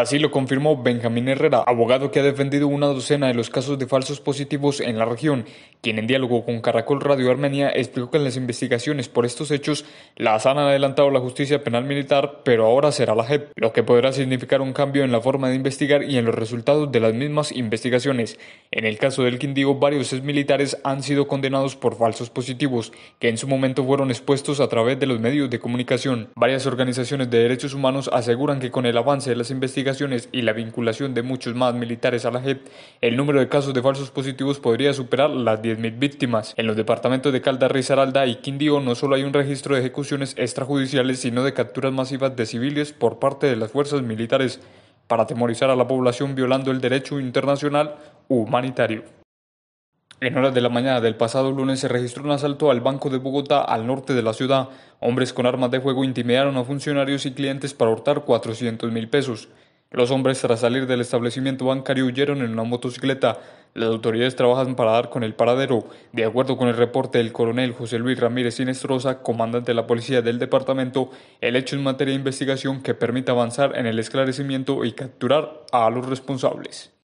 Así lo confirmó Benjamín Herrera, abogado que ha defendido una docena de los casos de falsos positivos en la región, quien en diálogo con Caracol Radio Armenia explicó que en las investigaciones por estos hechos las han adelantado la justicia penal militar, pero ahora será la JEP, lo que podrá significar un cambio en la forma de investigar y en los resultados de las mismas investigaciones. En el caso del Quindío, varios militares han sido condenados por falsos positivos, que en su momento fueron expuestos a través de los medios de comunicación. Varias organizaciones de derechos humanos aseguran que con el avance de las investigaciones y la vinculación de muchos más militares a la JEP, el número de casos de falsos positivos podría superar las 10.000 víctimas. En los departamentos de Caldas, Risaralda y Quindío no solo hay un registro de ejecuciones extrajudiciales, sino de capturas masivas de civiles por parte de las fuerzas militares para atemorizar a la población violando el derecho internacional humanitario. En horas de la mañana del pasado lunes se registró un asalto al Banco de Bogotá al norte de la ciudad. Hombres con armas de fuego intimidaron a funcionarios y clientes para hurtar 400 mil pesos. Los hombres tras salir del establecimiento bancario huyeron en una motocicleta. Las autoridades trabajan para dar con el paradero. De acuerdo con el reporte del coronel José Luis Ramírez Sinestroza, comandante de la policía del departamento, el hecho es materia de investigación que permita avanzar en el esclarecimiento y capturar a los responsables.